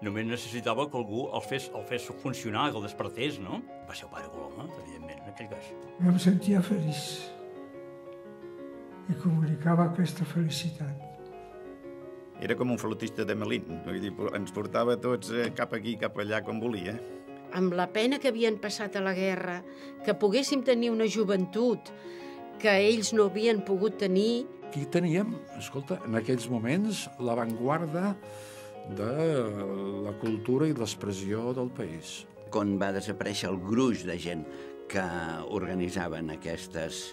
Només necessitava que algú el fes, el fes funcionar, que el despertés, no? Va ser el pare Coloma, evidentment, en aquell cas. Jo em sentia feliç i comunicava aquesta felicitat. Era com un flotista de Melín, vull dir, ens portava tots eh, cap aquí, cap allà, com volia. Amb la pena que havien passat a la guerra, que poguéssim tenir una joventut que ells no havien pogut tenir, aquí teníem, escolta, en aquells moments, l'avantguarda de la cultura i l'expressió del país. Quan va desaparèixer el gruix de gent que organitzaven aquestes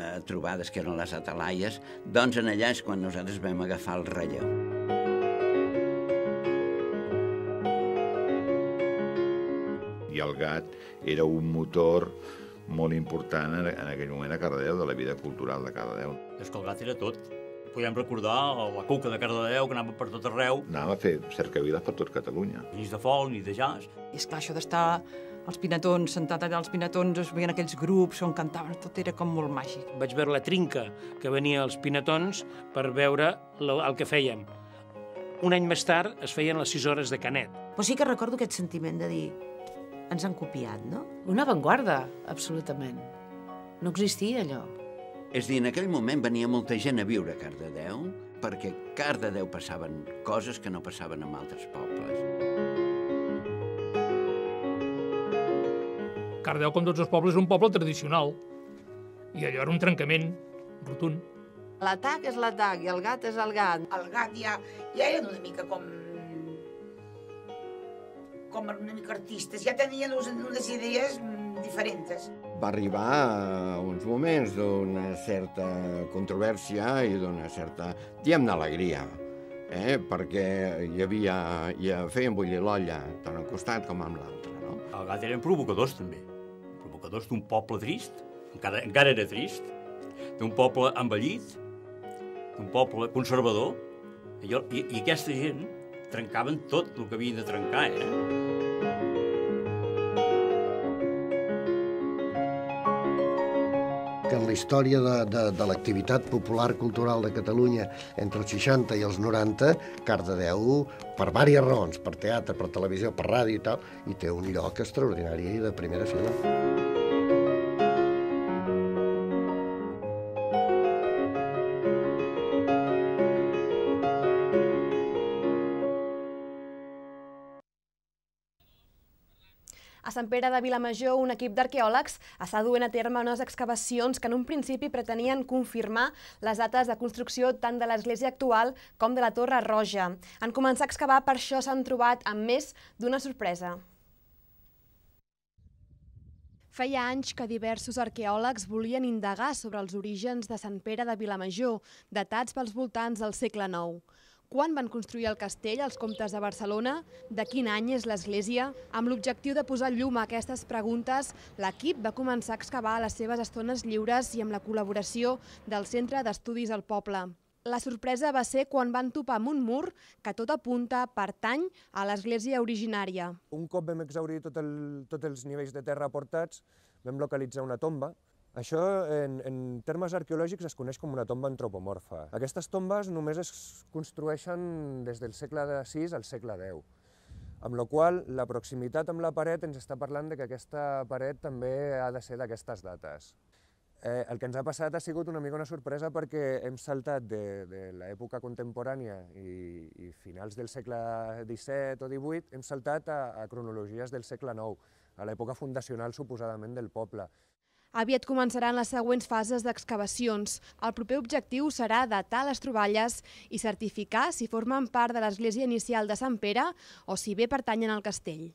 eh, trobades, que eren les atalaies, doncs en allà és quan nosaltres vam agafar el relleu. I el gat era un motor molt important en, en aquell moment a Cardedeu, de la vida cultural de Cardedeu. És que el gat era tot. Podíem recordar la cuca de Cardedeu, que anava per tot arreu. Anava a fer cercavila per tot Catalunya. Ni de fol, ni de jazz. I és clar, això d'estar els pinatons, sentat allà els pinatons, es veien aquells grups on cantaven, tot era com molt màgic. Vaig veure la trinca que venia als pinatons per veure el que fèiem. Un any més tard es feien les 6 hores de Canet. Però sí que recordo aquest sentiment de dir ens han copiat, no? Una avantguarda, absolutament. No existia allò. És dir, en aquell moment venia molta gent a viure a Cardedeu perquè a Cardedeu passaven coses que no passaven en altres pobles. Cardedeu, com tots els pobles, és un poble tradicional. I allò era un trencament rotund. L'atac és l'atac i el gat és el gat. El gat ja, ja era una mica com com una mica artistes. Ja tenien unes idees mm, diferents. Va arribar a uns moments d'una certa controvèrsia i d'una certa, diguem alegria eh? perquè hi havia, ja feien bullir l'olla tant al costat com amb l'altre. No? A vegades eren provocadors, també. Provocadors d'un poble trist, encara, encara era trist, d'un poble envellit, d'un poble conservador, i, i, i aquesta gent trencaven tot el que havien de trencar, eh? la història de, de, de l'activitat popular cultural de Catalunya entre els 60 i els 90, Déu, per diverses raons, per teatre, per televisió, per ràdio i tal, i té un lloc extraordinari de primera fila. A Sant Pere de Vilamajor, un equip d'arqueòlegs està duent a terme unes excavacions que en un principi pretenien confirmar les dates de construcció tant de l'església actual com de la Torre Roja. En començar a excavar, per això s'han trobat amb més d'una sorpresa. Feia anys que diversos arqueòlegs volien indagar sobre els orígens de Sant Pere de Vilamajor, datats pels voltants del segle IX quan van construir el castell els comtes de Barcelona, de quin any és l'església. Amb l'objectiu de posar llum a aquestes preguntes, l'equip va començar a excavar a les seves estones lliures i amb la col·laboració del Centre d'Estudis al Poble. La sorpresa va ser quan van topar amb un mur que tot apunta pertany a l'església originària. Un cop vam exaurir tot el, tots els nivells de terra aportats, vam localitzar una tomba, això, en, en termes arqueològics, es coneix com una tomba antropomorfa. Aquestes tombes només es construeixen des del segle de VI al segle X, amb la qual la proximitat amb la paret ens està parlant de que aquesta paret també ha de ser d'aquestes dates. Eh, el que ens ha passat ha sigut una mica una sorpresa perquè hem saltat de, de l'època contemporània i, i finals del segle XVII o XVIII, hem saltat a, a cronologies del segle IX, a l'època fundacional suposadament del poble. Aviat començaran les següents fases d'excavacions. El proper objectiu serà datar les troballes i certificar si formen part de l'església inicial de Sant Pere o si bé pertanyen al castell.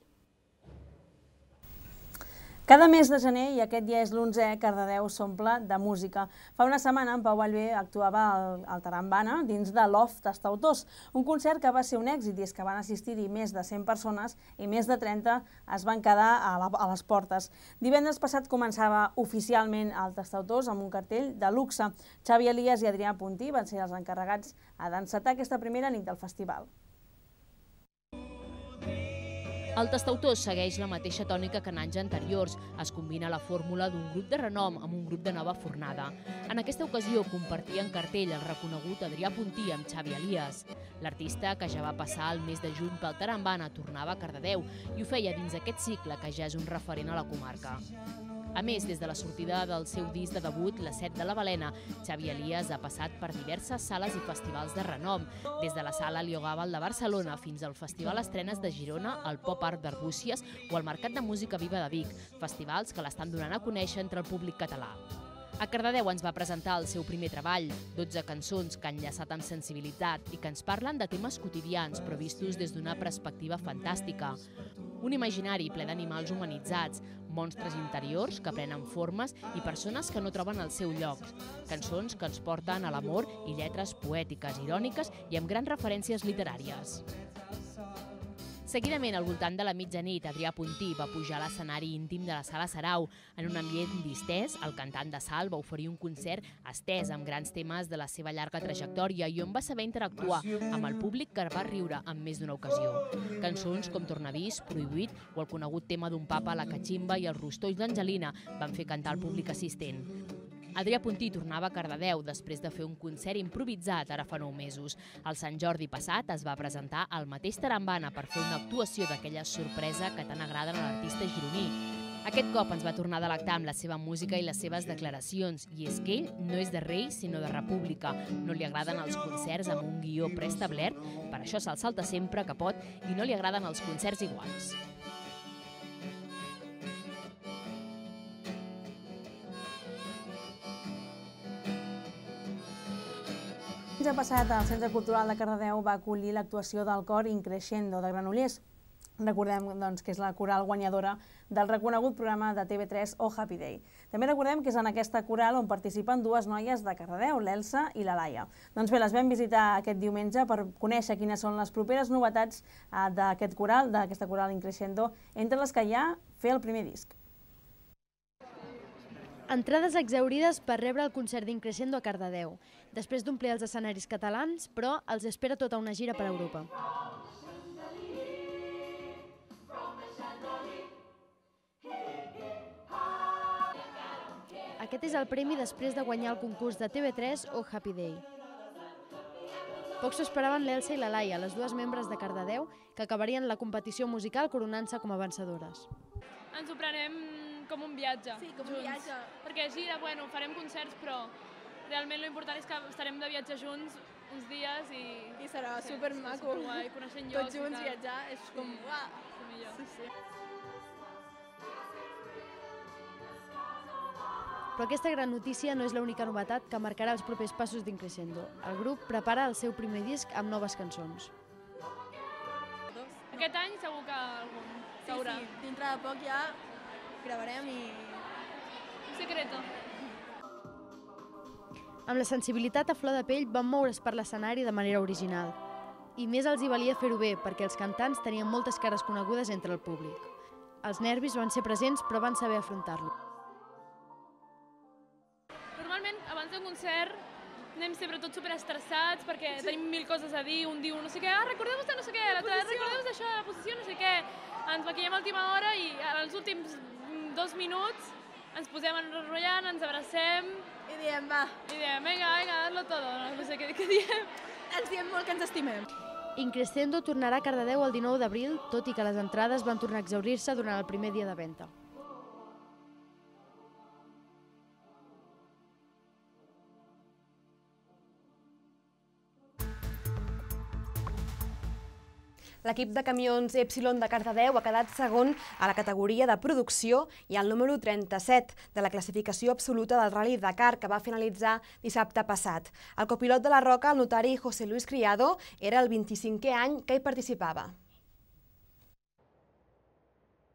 Cada mes de gener, i aquest ja és l'11è, Cardedeu s'omple de música. Fa una setmana, en Pau Vallvé actuava al, al Tarambana dins de l'Off Tastautors, un concert que va ser un èxit i és que van assistir-hi més de 100 persones i més de 30 es van quedar a, la, a les portes. Divendres passat començava oficialment el Tastautors amb un cartell de luxe. Xavi Elias i Adrià Puntí van ser els encarregats a d'encetar aquesta primera nit del festival. El testautor segueix la mateixa tònica que en anys anteriors. Es combina la fórmula d'un grup de renom amb un grup de nova fornada. En aquesta ocasió compartien cartell el reconegut Adrià Puntí amb Xavi Elias. L'artista, que ja va passar el mes de juny pel Tarambana, tornava a Cardedeu i ho feia dins aquest cicle que ja és un referent a la comarca. A més, des de la sortida del seu disc de debut, La set de la balena, Xavi Elias ha passat per diverses sales i festivals de renom, des de la sala Liogàbal de Barcelona fins al Festival Estrenes de Girona, al Pop Art d'Arbúcies o al Mercat de Música Viva de Vic, festivals que l'estan donant a conèixer entre el públic català. A Cardedeu ens va presentar el seu primer treball, 12 cançons que han enllaçat amb sensibilitat i que ens parlen de temes quotidians però vistos des d'una perspectiva fantàstica. Un imaginari ple d'animals humanitzats, monstres interiors que prenen formes i persones que no troben el seu lloc. Cançons que ens porten a l'amor i lletres poètiques, iròniques i amb grans referències literàries. Seguidament, al voltant de la mitjanit, Adrià Puntí va pujar a l'escenari íntim de la Sala Sarau. En un ambient distès, el cantant de Sal va oferir un concert estès amb grans temes de la seva llarga trajectòria i on va saber interactuar amb el públic que va riure en més d'una ocasió. Cançons com Tornavís, Prohibit o el conegut tema d'un papa a la Cachimba i els Rostolls d'Angelina van fer cantar al públic assistent. Adrià Puntí tornava a Cardedeu després de fer un concert improvisat ara fa nou mesos. El Sant Jordi passat es va presentar al mateix Tarambana per fer una actuació d'aquella sorpresa que tant agrada a l'artista gironí. Aquest cop ens va tornar a delectar amb la seva música i les seves declaracions, i és que ell no és de rei, sinó de república. No li agraden els concerts amb un guió preestablert, per això se'l salta sempre que pot, i no li agraden els concerts iguals. Diumenge passat, el Centre Cultural de Cardedeu va acollir l'actuació del cor Increixendo de Granollers. Recordem doncs, que és la coral guanyadora del reconegut programa de TV3 O Happy Day. També recordem que és en aquesta coral on participen dues noies de Cardedeu, l'Elsa i la Laia. Doncs bé, les vam visitar aquest diumenge per conèixer quines són les properes novetats eh, d'aquest coral, d'aquesta coral Increixendo, entre les que hi ha fer el primer disc. Entrades exaurides per rebre el concert d'Increscendo a Cardedeu. Després d'omplir els escenaris catalans, però els espera tota una gira per Europa. Aquest és el premi després de guanyar el concurs de TV3 o Happy Day. Poc s'ho esperaven l'Elsa i la Laia, les dues membres de Cardedeu, que acabarien la competició musical coronant-se com a vencedores. Ens ho prenem com un viatge. Sí, com junts. un viatge. Perquè gira, bueno, farem concerts, però realment lo important és que estarem de viatge junts uns dies i... I serà sí, super maco. Super guai, coneixent llocs Tots junts viatjar és com... Sí, uah! És millor. Sí, sí. Però aquesta gran notícia no és l'única novetat que marcarà els propers passos d'Increscendo. El grup prepara el seu primer disc amb noves cançons. Aquest any segur que algun sí, Sí, dintre de poc ja gravarem i... Un secreto. Amb la sensibilitat a flor de pell van moure's per l'escenari de manera original. I més els hi valia fer-ho bé, perquè els cantants tenien moltes cares conegudes entre el públic. Els nervis van ser presents, però van saber afrontar-lo. Normalment, abans d'un concert, anem sempre tots superestressats perquè sí. tenim mil coses a dir, un diu no sé què, ah, recordeu-vos de no sé què, recordeu-vos d'això, de la posició, no sé què. Ens maquillem a última hora i als eh, últims dos minuts ens posem enrotllant, ens abracem... I diem, va. I diem, vinga, vinga, hazlo todo, no, no sé què, què diem. Ens diem molt que ens estimem. Increscendo tornarà a Cardedeu el 19 d'abril, tot i que les entrades van tornar a exaurir-se durant el primer dia de venda. L'equip de camions Epsilon de Cardedeu ha quedat segon a la categoria de producció i al número 37 de la classificació absoluta del Rally Dakar, que va finalitzar dissabte passat. El copilot de la Roca, el notari José Luis Criado, era el 25è any que hi participava.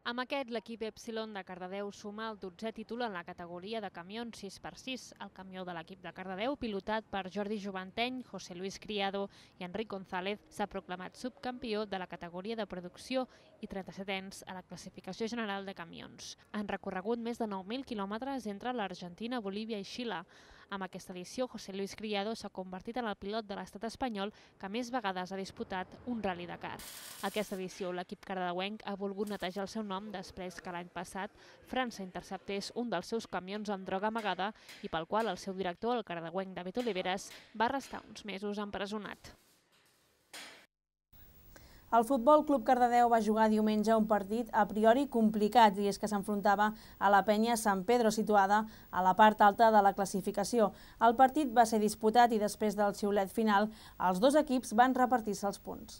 Amb aquest, l'equip Epsilon de Cardedeu suma el 12è títol en la categoria de camions 6x6. El camió de l'equip de Cardedeu, pilotat per Jordi Joventeny, José Luis Criado i Enric González, s'ha proclamat subcampió de la categoria de producció i 37ens a la classificació general de camions. Han recorregut més de 9.000 quilòmetres entre l'Argentina, Bolívia i Xile. Amb aquesta edició, José Luis Criado s'ha convertit en el pilot de l'estat espanyol que més vegades ha disputat un Rally de car. Aquesta edició, l'equip cardedeuenc ha volgut netejar el seu nom després que l'any passat França interceptés un dels seus camions amb droga amagada i pel qual el seu director, el cardedeuenc David Oliveres, va restar uns mesos empresonat. El Futbol Club Cardedeu va jugar diumenge un partit a priori complicat i és que s'enfrontava a la penya Sant Pedro, situada a la part alta de la classificació. El partit va ser disputat i després del xiulet final els dos equips van repartir-se els punts.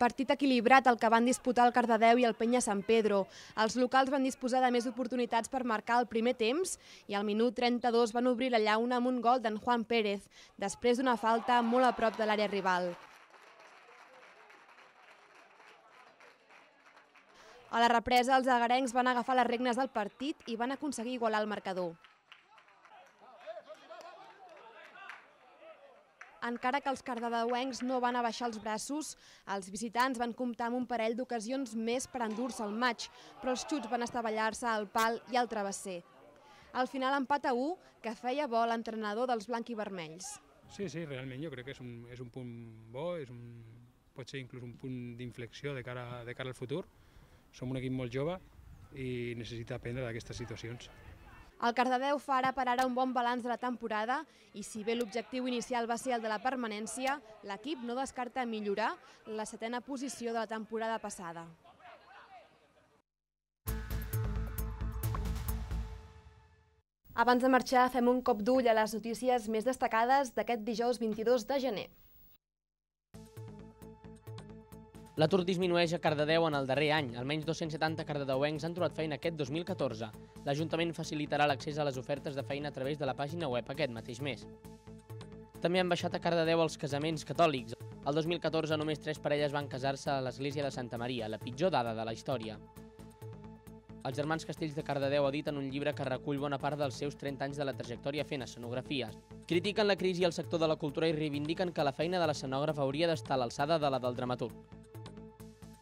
Partit equilibrat el que van disputar el Cardedeu i el Penya San Pedro. Els locals van disposar de més oportunitats per marcar el primer temps i al minut 32 van obrir la llauna amb un gol d'en Juan Pérez, després d'una falta molt a prop de l'àrea rival. A la represa, els agarencs van agafar les regnes del partit i van aconseguir igualar el marcador. Encara que els cardedeuencs no van abaixar els braços, els visitants van comptar amb un parell d'ocasions més per endur-se el maig, però els xuts van estavellar-se al pal i al travesser. Al final empat a 1, que feia bo l'entrenador dels i vermells. Sí, sí, realment jo crec que és un, és un punt bo, és un, pot ser inclús un punt d'inflexió de, cara, de cara al futur. Som un equip molt jove i necessita aprendre d'aquestes situacions. El Cardedeu fa ara per ara un bon balanç de la temporada i si bé l'objectiu inicial va ser el de la permanència, l'equip no descarta millorar la setena posició de la temporada passada. Abans de marxar, fem un cop d'ull a les notícies més destacades d'aquest dijous 22 de gener. L'atur disminueix a Cardedeu en el darrer any. Almenys 270 cardedeuencs han trobat feina aquest 2014. L'Ajuntament facilitarà l'accés a les ofertes de feina a través de la pàgina web aquest mateix mes. També han baixat a Cardedeu els casaments catòlics. El 2014 només tres parelles van casar-se a l'església de Santa Maria, la pitjor dada de la història. Els germans Castells de Cardedeu editen un llibre que recull bona part dels seus 30 anys de la trajectòria fent escenografies. Critiquen la crisi al sector de la cultura i reivindiquen que la feina de l'escenògraf hauria d'estar a l'alçada de la del dramaturg.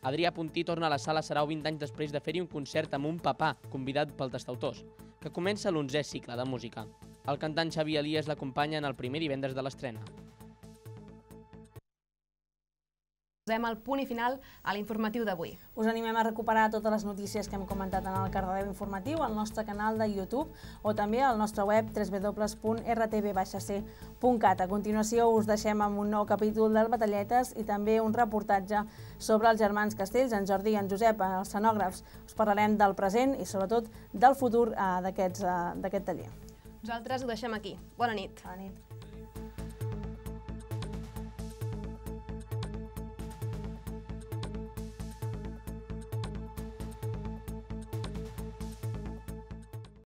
Adrià Puntí torna a la sala Sarau 20 anys després de fer-hi un concert amb un papà, convidat pel tastautors, que comença l'onzè cicle de música. El cantant Xavi Elias l'acompanya en el primer divendres de l'estrena. Posem el punt i final a l'informatiu d'avui. Us animem a recuperar totes les notícies que hem comentat en el Cardedeu Informatiu, al nostre canal de YouTube o també al nostre web www.rtb-c.cat. A continuació us deixem amb un nou capítol del Batalletes i també un reportatge sobre els germans Castells, en Jordi i en Josep, els cenògrafs. Us parlarem del present i sobretot del futur eh, eh, d'aquest taller. Nosaltres ho deixem aquí. Bona nit. Bona nit.